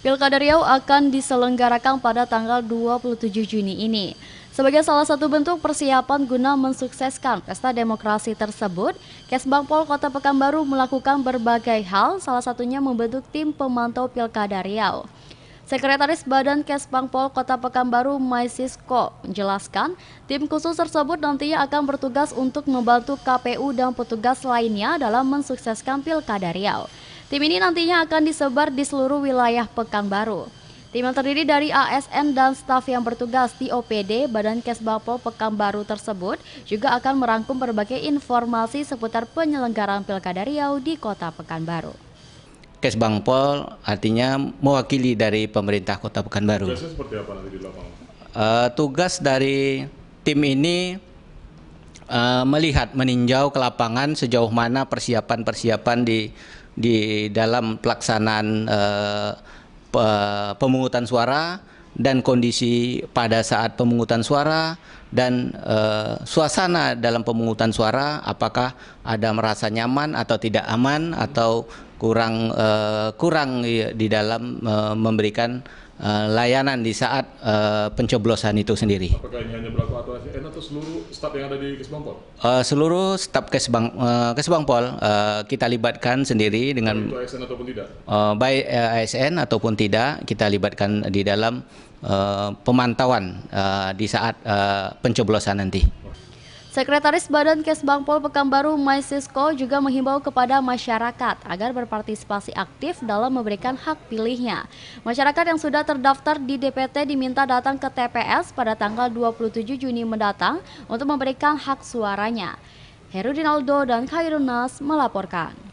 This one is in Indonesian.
Pilkada Riau akan diselenggarakan pada tanggal 27 Juni ini. Sebagai salah satu bentuk persiapan guna mensukseskan pesta demokrasi tersebut, Kesbangpol Kota Pekanbaru melakukan berbagai hal, salah satunya membentuk tim pemantau Pilkada Riau. Sekretaris Badan Kesbangpol Kota Pekanbaru Maisisko menjelaskan, tim khusus tersebut nantinya akan bertugas untuk membantu KPU dan petugas lainnya dalam mensukseskan Pilkada Riau. Tim ini nantinya akan disebar di seluruh wilayah Pekanbaru. Tim yang terdiri dari ASN dan staf yang bertugas di OPD Badan Kesbapol Pekanbaru tersebut juga akan merangkum berbagai informasi seputar penyelenggaraan Pilkada Riau di Kota Pekanbaru. Kesbangpol artinya mewakili dari pemerintah Kota Pekanbaru. Uh, tugas dari tim ini uh, melihat, meninjau ke lapangan sejauh mana persiapan-persiapan di di dalam pelaksanaan uh, pemungutan suara dan kondisi pada saat pemungutan suara dan uh, suasana dalam pemungutan suara apakah ada merasa nyaman atau tidak aman atau kurang uh, kurang di dalam memberikan Eh, layanan di saat uh, pencoblosan itu sendiri. Apakah ini hanya berlaku atau SN atau seluruh staf yang ada di Kesbangpol? Uh, eh, seluruh staf Kesbang uh, Kesbangpol uh, kita libatkan sendiri dengan baik ASN ataupun tidak. Uh, baik ASN ataupun tidak kita libatkan di dalam uh, pemantauan uh, di saat uh, pencoblosan nanti. Sekretaris Badan Kesbangpol Pekanbaru Maisisko juga menghimbau kepada masyarakat agar berpartisipasi aktif dalam memberikan hak pilihnya. Masyarakat yang sudah terdaftar di DPT diminta datang ke TPS pada tanggal 27 Juni mendatang untuk memberikan hak suaranya. Herudinaldo dan Khairunas melaporkan.